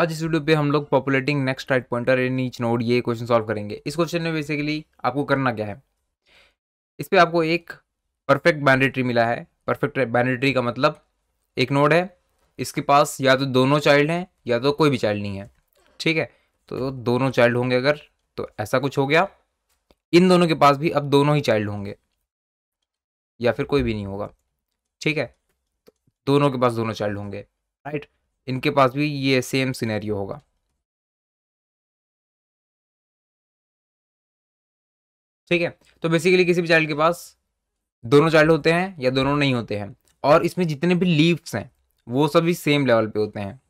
आज इस वीडियो पे हम लोग populating next right pointer in each node ये क्वेश्चन सॉल्व करेंगे इस क्वेश्चन में बेसिकली आपको करना क्या है इस पर आपको एक परफेक्ट बाइनरी मिला है परफेक्ट बाइनरी का मतलब एक नोड है इसके पास या तो दोनों चाइल्ड हैं या तो कोई भी चाइल्ड नहीं है ठीक है तो दोनों चाइल्ड होंगे अगर तो ऐसा कुछ हो गया इन दोनों के पास भी अब दोनों ही चाइल्ड होंगे या फिर कोई भी नहीं होगा ठीक है तो दोनों के पास दोनों चाइल्ड होंगे राइट इनके पास भी ये सेम सिनेरियो होगा ठीक है तो बेसिकली किसी भी चाइल्ड के पास दोनों चाइल्ड होते हैं या दोनों नहीं होते हैं और इसमें जितने भी लीव्स हैं वो सभी सेम लेवल पे होते हैं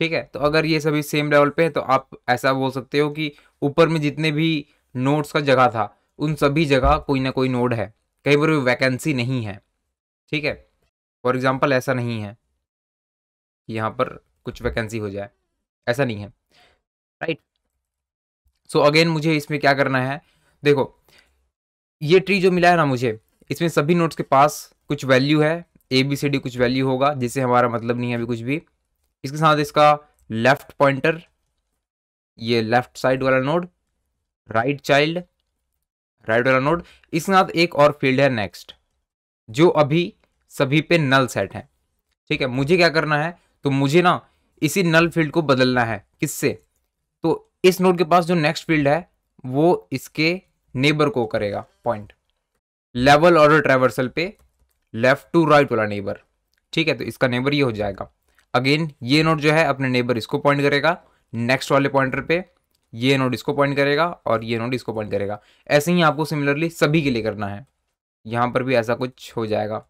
ठीक है तो अगर ये सभी सेम लेवल पे है तो आप ऐसा बोल सकते हो कि ऊपर में जितने भी नोट्स का जगह था उन सभी जगह कोई ना कोई नोड है कहीं पर भी वैकेंसी नहीं है ठीक है फॉर एग्जाम्पल ऐसा नहीं है यहाँ पर कुछ वैकेंसी हो जाए ऐसा नहीं है राइट सो अगेन मुझे इसमें क्या करना है देखो ये ट्री जो मिला है ना मुझे इसमें सभी नोट्स के पास कुछ वैल्यू है ए बी सी डी कुछ वैल्यू होगा जिससे हमारा मतलब नहीं है अभी कुछ भी इसके साथ इसका लेफ्ट पॉइंटर ये लेफ्ट साइड वाला नोड राइट चाइल्ड राइट वाला नोड इसके साथ एक और फील्ड है नेक्स्ट जो अभी सभी पे नल सेट है ठीक है मुझे क्या करना है तो मुझे ना इसी नल फील्ड को बदलना है किससे तो इस नोड के पास जो नेक्स्ट फील्ड है वो इसके नेबर को करेगा पॉइंट लेवल ऑर्डर ट्रेवर्सल पे लेफ्ट टू राइट वाला नेबर ठीक है तो इसका नेबर ये हो जाएगा अगेन ये नोट जो है अपने नेबर इसको पॉइंट करेगा नेक्स्ट वाले पॉइंटर पे ये नोट इसको पॉइंट करेगा और ये नोट इसको पॉइंट करेगा ऐसे ही आपको सिमिलरली सभी के लिए करना है यहाँ पर भी ऐसा कुछ हो जाएगा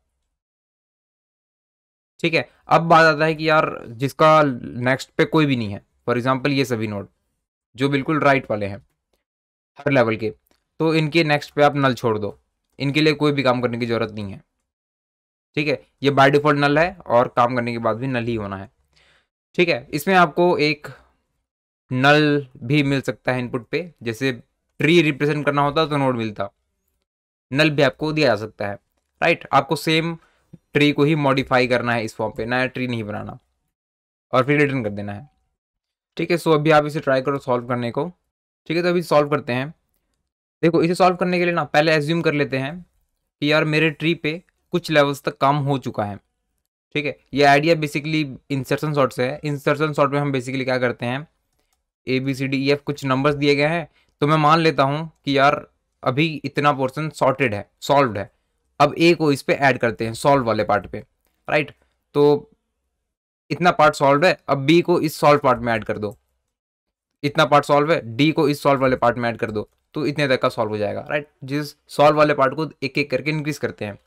ठीक है अब बात आता है कि यार जिसका नेक्स्ट पे कोई भी नहीं है फॉर एग्जाम्पल ये सभी नोड जो बिल्कुल राइट वाले हैं हर लेवल के तो इनके नेक्स्ट पे आप नल छोड़ दो इनके लिए कोई भी काम करने की ज़रूरत नहीं है ठीक है ये बाय डिफॉल्ट नल है और काम करने के बाद भी नल ही होना है ठीक है इसमें आपको एक नल भी मिल सकता है इनपुट पे जैसे ट्री रिप्रेजेंट करना होता तो नोड मिलता नल भी आपको दिया जा सकता है राइट आपको सेम ट्री को ही मॉडिफाई करना है इस फॉर्म पे नया ट्री नहीं बनाना और फिर रिटर्न कर देना है ठीक है सो अभी आप इसे ट्राई करो सॉल्व करने को ठीक है तो अभी सॉल्व करते हैं देखो इसे सॉल्व करने के लिए ना पहले एज्यूम कर लेते हैं कि यार मेरे ट्री पे कुछ लेवल्स तक काम हो चुका है ठीक है ये आइडिया बेसिकली इंसर्शन शॉर्ट से है इंसर्शन शॉर्ट में हम बेसिकली क्या करते हैं A B C D E F कुछ नंबर्स दिए गए हैं तो मैं मान लेता हूँ कि यार अभी इतना पोर्सन सॉर्टेड है सॉल्व है अब ए को इस पर ऐड करते हैं सॉल्व वाले पार्ट पे राइट तो इतना पार्ट सॉल्व है अब बी को इस सॉल्व पार्ट में ऐड कर दो इतना पार्ट सॉल्व है डी को इस सॉल्व वाले पार्ट में ऐड कर दो तो इतने तक का सॉल्व हो जाएगा राइट जिस सॉल्व वाले पार्ट को एक एक करके इंक्रीज करते हैं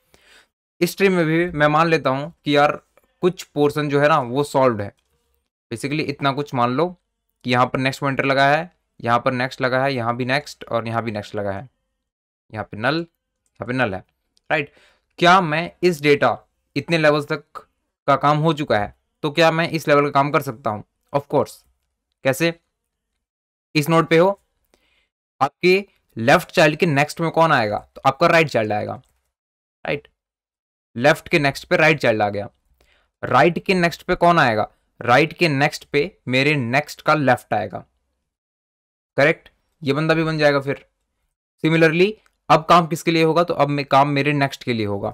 इस ट्रिम में भी मैं मान लेता हूँ कि यार कुछ पोर्सन जो है ना वो सॉल्व है बेसिकली इतना कुछ मान लो कि यहाँ पर नेक्स्ट पॉइंटर लगा है यहाँ पर नेक्स्ट लगा है यहाँ भी नेक्स्ट और यहाँ भी नेक्स्ट लगा है यहाँ पे नल यहाँ पे नल है राइट क्या मैं इस डेटा इतने लेवल तक का काम हो चुका है तो क्या मैं इस लेवल का काम कर सकता हूं ऑफ कोर्स कैसे इस नोड पे हो आपके लेफ्ट चाइल्ड के नेक्स्ट में कौन आएगा तो आपका राइट right चाइल्ड आएगा राइट right. लेफ्ट के नेक्स्ट पे राइट right चाइल्ड आ गया राइट right के नेक्स्ट पे कौन आएगा राइट right के नेक्स्ट पे मेरे नेक्स्ट का लेफ्ट आएगा करेक्ट ये बंदा भी बन जाएगा फिर सिमिलरली अब काम किसके लिए होगा तो अब मैं काम मेरे नेक्स्ट के लिए होगा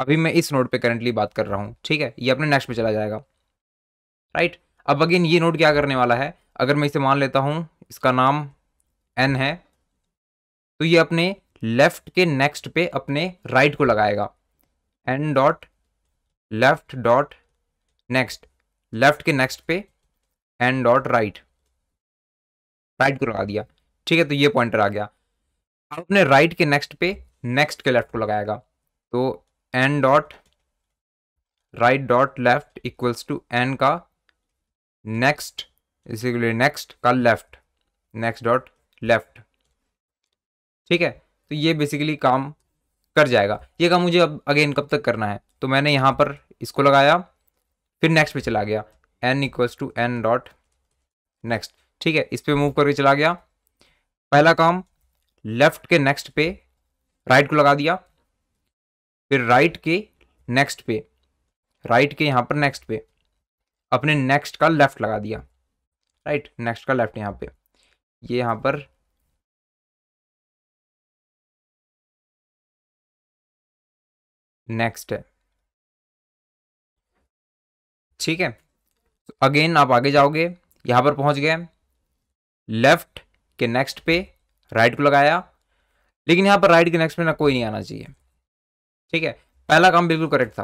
अभी मैं इस नोट पे करंटली बात कर रहा हूँ ठीक है ये अपने नेक्स्ट पे चला जाएगा राइट अब अगेन ये नोट क्या करने वाला है अगर मैं इसे मान लेता हूँ इसका नाम एन है तो ये अपने लेफ्ट के नेक्स्ट पे अपने राइट को लगाएगा N dot left dot next left के नेक्स्ट पे एन डॉट राइट राइट को लगा दिया ठीक है तो ये पॉइंटर आ गया अब हाँ, अपने राइट के नेक्स्ट पे नेक्स्ट के लेफ्ट को लगाएगा तो N dot right dot left equals to N का नेक्स्ट इसी नेक्स्ट का लेफ्ट नेक्स्ट डॉट लेफ्ट ठीक है तो ये बेसिकली काम कर जाएगा ये काम मुझे अब अगेन कब तक करना है तो मैंने यहाँ पर इसको लगाया फिर नेक्स्ट पे चला गया N equals to N dot next ठीक है इस पर मूव करके चला गया पहला काम लेफ्ट के नेक्स्ट पे राइट को लगा दिया फिर राइट के नेक्स्ट पे राइट के यहां पर नेक्स्ट पे अपने नेक्स्ट का लेफ्ट लगा दिया राइट नेक्स्ट का लेफ्ट यहां पे ये यहां पर नेक्स्ट है ठीक है तो अगेन आप आगे जाओगे यहां पर पहुंच गए लेफ्ट के नेक्स्ट पे राइट को लगाया लेकिन यहाँ पर राइट के नेक्स्ट में ना कोई नहीं आना चाहिए ठीक है पहला काम बिल्कुल करेक्ट था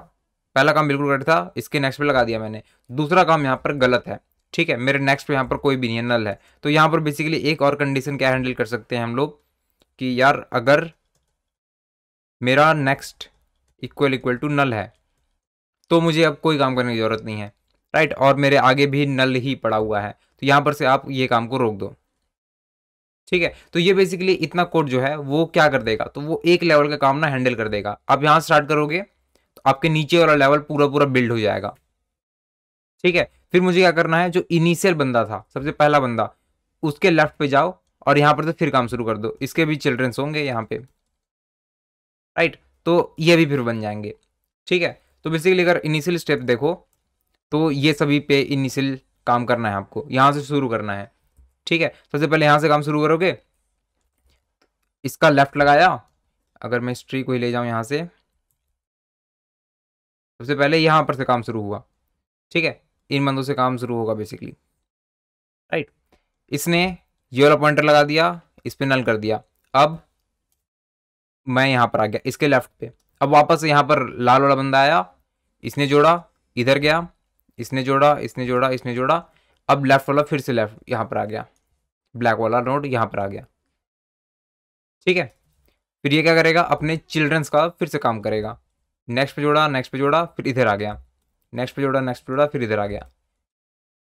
पहला काम बिल्कुल करेक्ट था इसके नेक्स्ट पे लगा दिया मैंने दूसरा काम यहाँ पर गलत है ठीक है मेरे नेक्स्ट पे यहाँ पर कोई भी नहीं है नल है तो यहाँ पर बेसिकली एक और कंडीशन क्या हैंडल कर सकते हैं हम लोग कि यार अगर मेरा next equal equal to null है तो मुझे अब कोई काम करने की ज़रूरत नहीं है राइट और मेरे आगे भी नल ही पड़ा हुआ है तो यहाँ पर से आप ये काम को रोक दो ठीक है तो ये बेसिकली इतना कोड जो है वो क्या कर देगा तो वो एक लेवल का काम ना हैंडल कर देगा आप यहाँ स्टार्ट करोगे तो आपके नीचे वाला लेवल पूरा पूरा बिल्ड हो जाएगा ठीक है फिर मुझे क्या करना है जो इनिशियल बंदा था सबसे पहला बंदा उसके लेफ्ट पे जाओ और यहाँ पर तो फिर काम शुरू कर दो इसके भी चिल्ड्रंस होंगे यहाँ पे राइट तो ये भी फिर बन जाएंगे ठीक है तो बेसिकली अगर इनिशियल स्टेप देखो तो ये सभी पे इनिशियल काम करना है आपको यहाँ से शुरू करना है ठीक है सबसे पहले यहाँ से काम शुरू करोगे इसका लेफ्ट लगाया अगर मैं स्ट्री को ही ले जाऊँ यहाँ से सबसे पहले यहाँ पर से काम शुरू हुआ ठीक है इन बंदों से काम शुरू होगा बेसिकली राइट इसने योला पॉइंटर लगा दिया इस पर नल कर दिया अब मैं यहाँ पर आ गया इसके लेफ्ट पे अब वापस यहाँ पर लाल वाला बंदा आया इसने जोड़ा इधर गया इसने जोड़ा इसने जोड़ा इसने जोड़ा अब लेफ्ट वाला फिर से लेफ्ट यहाँ पर आ गया ब्लैक वाला नोट यहाँ पर आ गया ठीक है फिर ये क्या करेगा अपने चिल्ड्रंस का फिर से काम करेगा नेक्स्ट पे जोड़ा नेक्स्ट पे जोड़ा फिर इधर आ गया नेक्स्ट पे जोड़ा नेक्स्ट पे जोड़ा फिर इधर आ गया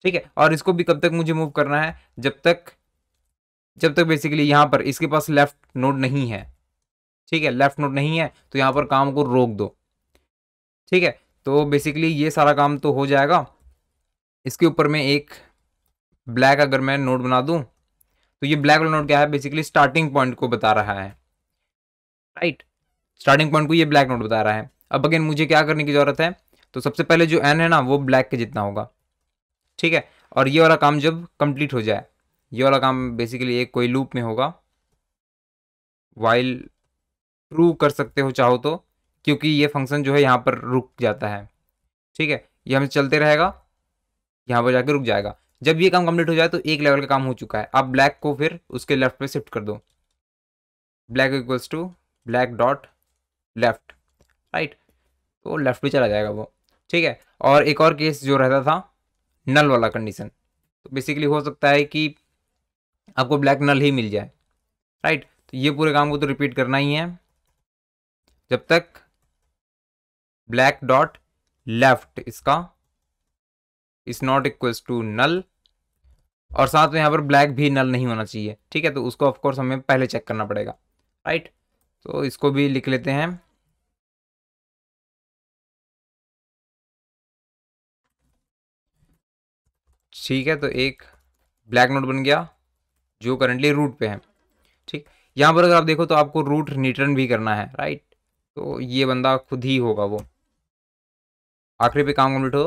ठीक है और इसको भी कब तक मुझे मूव करना है जब तक जब तक बेसिकली यहाँ पर इसके पास लेफ्ट नोट नहीं है ठीक है लेफ्ट नोट नहीं है तो यहाँ पर काम को रोक दो ठीक है तो बेसिकली ये सारा काम तो हो जाएगा इसके ऊपर मैं एक ब्लैक अगर मैं नोट बना दूँ तो ये ब्लैक वाला नोट क्या है बेसिकली स्टार्टिंग पॉइंट को बता रहा है राइट स्टार्टिंग पॉइंट को ये ब्लैक नोट बता रहा है अब अगेन मुझे क्या करने की ज़रूरत है तो सबसे पहले जो एन है ना वो ब्लैक के जितना होगा ठीक है और ये वाला काम जब कंप्लीट हो जाए ये वाला काम बेसिकली एक कोई लूप में होगा वाइल ट्रू कर सकते हो चाहो तो क्योंकि ये फंक्शन जो है यहाँ पर रुक जाता है ठीक है ये हमें चलते रहेगा यहाँ पर जाके रुक जाएगा जब ये काम कंप्लीट हो जाए तो एक लेवल का काम हो चुका है आप ब्लैक को फिर उसके लेफ्ट पे शिफ्ट कर दो black equals to black dot left right तो लेफ्ट पे चला जाएगा वो ठीक है और एक और केस जो रहता था नल वाला कंडीशन तो बेसिकली हो सकता है कि आपको ब्लैक नल ही मिल जाए राइट तो ये पूरे काम को तो रिपीट करना ही है जब तक ब्लैक डॉट लेफ्ट इसका is not equals to null और साथ में यहाँ पर ब्लैक भी नल नहीं होना चाहिए ठीक है तो उसको ऑफकोर्स हमें पहले चेक करना पड़ेगा राइट तो इसको भी लिख लेते हैं ठीक है तो एक ब्लैक नोट बन गया जो करंटली रूट पे है ठीक यहाँ पर अगर आप देखो तो आपको रूट रिटर्न भी करना है राइट तो ये बंदा खुद ही होगा वो आखिरी पे काम कम्प्लीट हो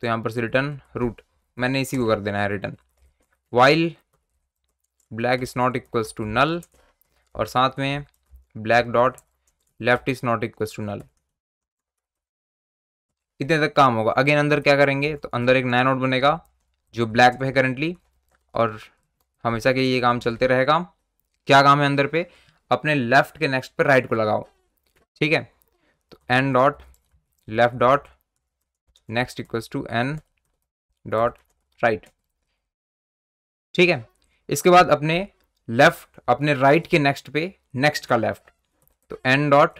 तो यहाँ पर से रिटर्न रूट मैंने इसी को कर देना है return while black is not equals to null और साथ में black dot left is not equals to null इतने तक काम होगा अगेन अंदर क्या करेंगे तो अंदर एक नया नोट बनेगा जो ब्लैक पे है करेंटली और हमेशा के ये काम चलते रहेगा क्या काम है अंदर पे अपने लेफ्ट के नेक्स्ट पर राइट को लगाओ ठीक है तो N dot left dot next equals to N dot right ठीक है इसके बाद अपने लेफ्ट अपने राइट right के नेक्स्ट पे नेक्स्ट का लेफ्ट तो एन डॉट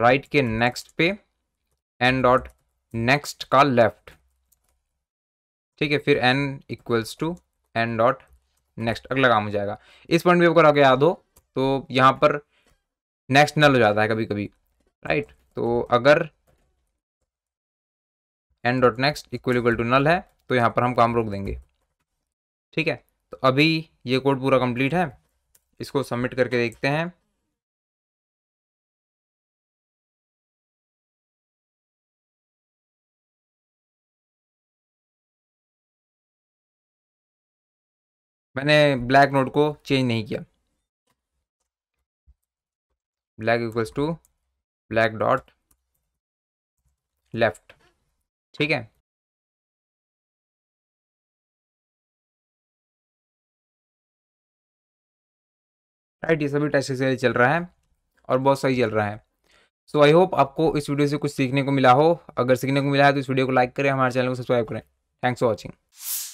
राइट के नेक्स्ट पे एन डॉट नेक्स्ट का लेफ्ट ठीक है फिर N equals to N dot next अगला काम हो जाएगा इस पॉइंट भी अगर आगे याद हो तो यहाँ पर नेक्स्ट नल हो जाता है कभी कभी राइट तो अगर N dot next equal equal to null है तो यहाँ पर हम काम रोक देंगे ठीक है तो अभी ये कोड पूरा कंप्लीट है इसको सबमिट करके देखते हैं मैंने ब्लैक नोट को चेंज नहीं किया black equals to black dot left ठीक है राइट ये सभी टेस्ट से चल रहा है और बहुत सही चल रहा है सो आई होप आपको इस वीडियो से कुछ सीखने को मिला हो अगर सीखने को मिला है तो इस वीडियो को लाइक करें हमारे चैनल को सब्सक्राइब करें थैंक्स फॉर वॉचिंग